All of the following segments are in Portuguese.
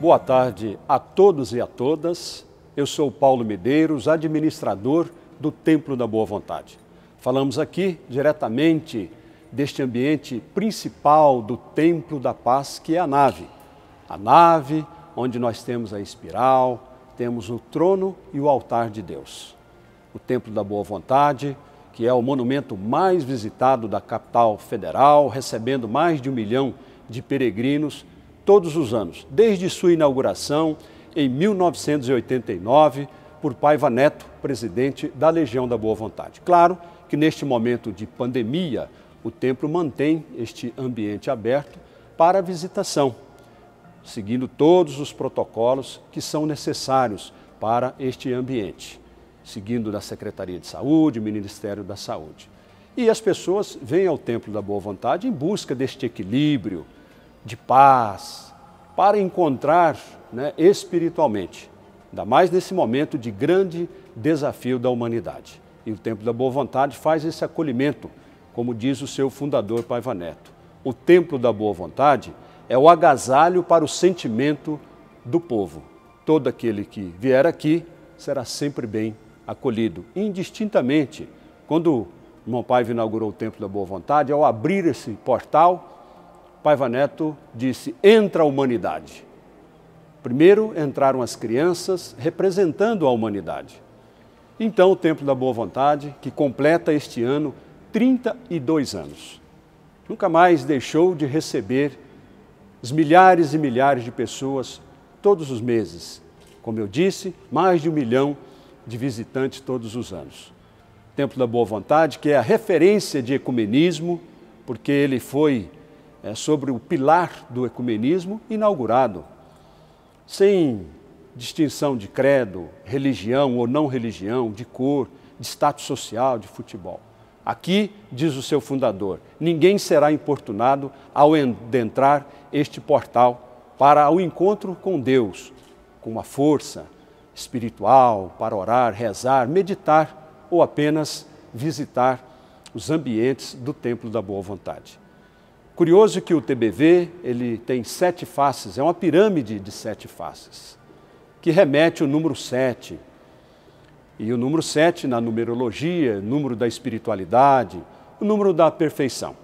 Boa tarde a todos e a todas. Eu sou Paulo Medeiros, administrador do Templo da Boa Vontade. Falamos aqui diretamente deste ambiente principal do templo da paz, que é a nave. A nave onde nós temos a espiral, temos o trono e o altar de Deus. O templo da boa vontade, que é o monumento mais visitado da capital federal, recebendo mais de um milhão de peregrinos todos os anos, desde sua inauguração em 1989 por Paiva Neto, presidente da Legião da Boa Vontade. Claro que neste momento de pandemia, o templo mantém este ambiente aberto para visitação, seguindo todos os protocolos que são necessários para este ambiente, seguindo da Secretaria de Saúde, Ministério da Saúde. E as pessoas vêm ao Templo da Boa Vontade em busca deste equilíbrio, de paz, para encontrar né, espiritualmente, ainda mais nesse momento de grande desafio da humanidade. E o Templo da Boa Vontade faz esse acolhimento como diz o seu fundador Paiva Neto. O templo da boa vontade é o agasalho para o sentimento do povo. Todo aquele que vier aqui será sempre bem acolhido, indistintamente. Quando irmão Paiva inaugurou o templo da boa vontade, ao abrir esse portal, Paiva Neto disse: "Entra a humanidade". Primeiro entraram as crianças representando a humanidade. Então, o Templo da Boa Vontade, que completa este ano 32 anos. Nunca mais deixou de receber milhares e milhares de pessoas todos os meses. Como eu disse, mais de um milhão de visitantes todos os anos. O Templo da Boa Vontade, que é a referência de ecumenismo, porque ele foi é, sobre o pilar do ecumenismo inaugurado, sem distinção de credo, religião ou não religião, de cor, de status social, de futebol. Aqui, diz o seu fundador, ninguém será importunado ao adentrar este portal para o encontro com Deus, com uma força espiritual para orar, rezar, meditar ou apenas visitar os ambientes do Templo da Boa Vontade. Curioso que o TBV ele tem sete faces, é uma pirâmide de sete faces, que remete ao número sete, e o número 7 na numerologia, número da espiritualidade, o número da perfeição.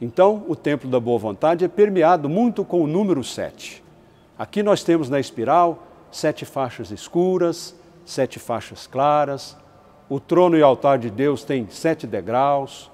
Então, o templo da boa vontade é permeado muito com o número 7. Aqui nós temos na espiral sete faixas escuras, sete faixas claras, o trono e altar de Deus tem sete degraus,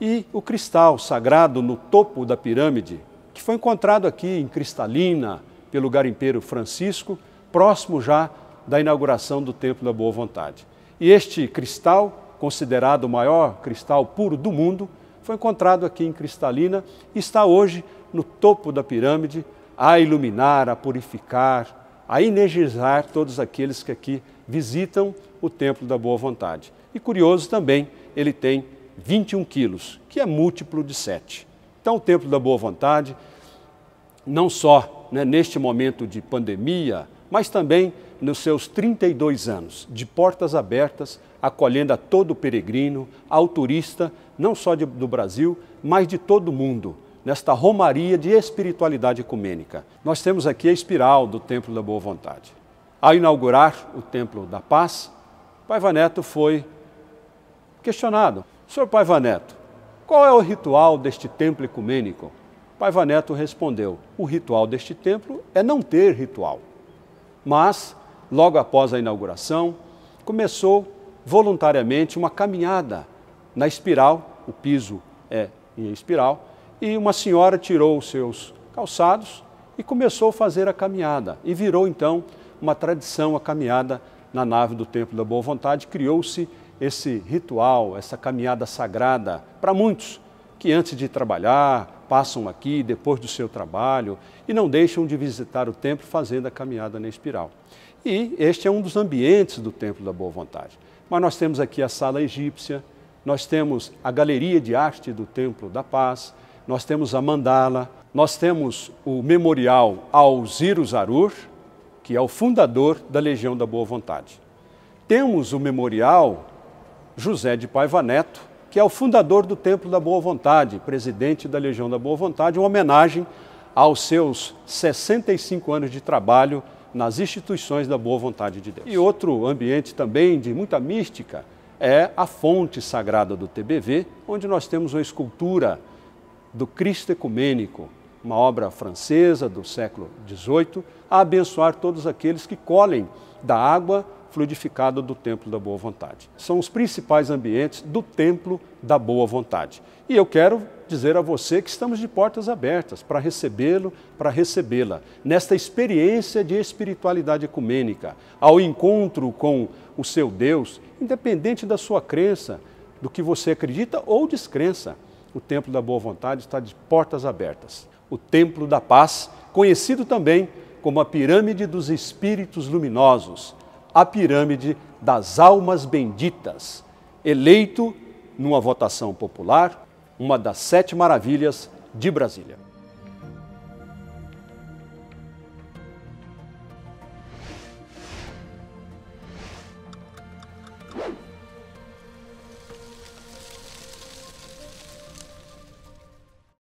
e o cristal sagrado no topo da pirâmide, que foi encontrado aqui em Cristalina pelo garimpeiro Francisco, próximo já da inauguração do Templo da Boa Vontade. E este cristal, considerado o maior cristal puro do mundo, foi encontrado aqui em Cristalina e está hoje no topo da pirâmide a iluminar, a purificar, a energizar todos aqueles que aqui visitam o Templo da Boa Vontade. E curioso também, ele tem 21 quilos, que é múltiplo de 7. Então, o Templo da Boa Vontade, não só né, neste momento de pandemia, mas também nos seus 32 anos, de portas abertas, acolhendo a todo peregrino, ao turista, não só de, do Brasil, mas de todo o mundo, nesta romaria de espiritualidade ecumênica. Nós temos aqui a espiral do Templo da Boa Vontade. Ao inaugurar o Templo da Paz, Paiva Neto foi questionado. Senhor Paiva Neto, qual é o ritual deste templo ecumênico? Paiva Neto respondeu: o ritual deste templo é não ter ritual. Mas, logo após a inauguração, começou voluntariamente uma caminhada na espiral, o piso é em espiral, e uma senhora tirou os seus calçados e começou a fazer a caminhada. E virou então uma tradição a caminhada na nave do Templo da Boa Vontade. Criou-se esse ritual, essa caminhada sagrada para muitos que antes de trabalhar passam aqui depois do seu trabalho e não deixam de visitar o templo fazendo a caminhada na espiral. E este é um dos ambientes do Templo da Boa Vontade. Mas nós temos aqui a sala egípcia, nós temos a galeria de arte do Templo da Paz, nós temos a mandala, nós temos o memorial ao Ziro Zarur, que é o fundador da Legião da Boa Vontade. Temos o memorial José de Paiva Neto, que é o fundador do Templo da Boa Vontade, presidente da Legião da Boa Vontade, uma homenagem aos seus 65 anos de trabalho nas instituições da boa vontade de Deus. E outro ambiente também de muita mística é a fonte sagrada do TBV, onde nós temos uma escultura do Cristo Ecumênico, uma obra francesa do século XVIII, a abençoar todos aqueles que colhem da água fluidificada do Templo da Boa Vontade. São os principais ambientes do Templo da Boa Vontade. E eu quero dizer a você que estamos de portas abertas para recebê-lo, para recebê-la, nesta experiência de espiritualidade ecumênica, ao encontro com o seu Deus, independente da sua crença, do que você acredita ou descrença. O Templo da Boa Vontade está de portas abertas. O Templo da Paz, conhecido também como a Pirâmide dos Espíritos Luminosos, a pirâmide das almas benditas, eleito numa votação popular, uma das sete maravilhas de Brasília.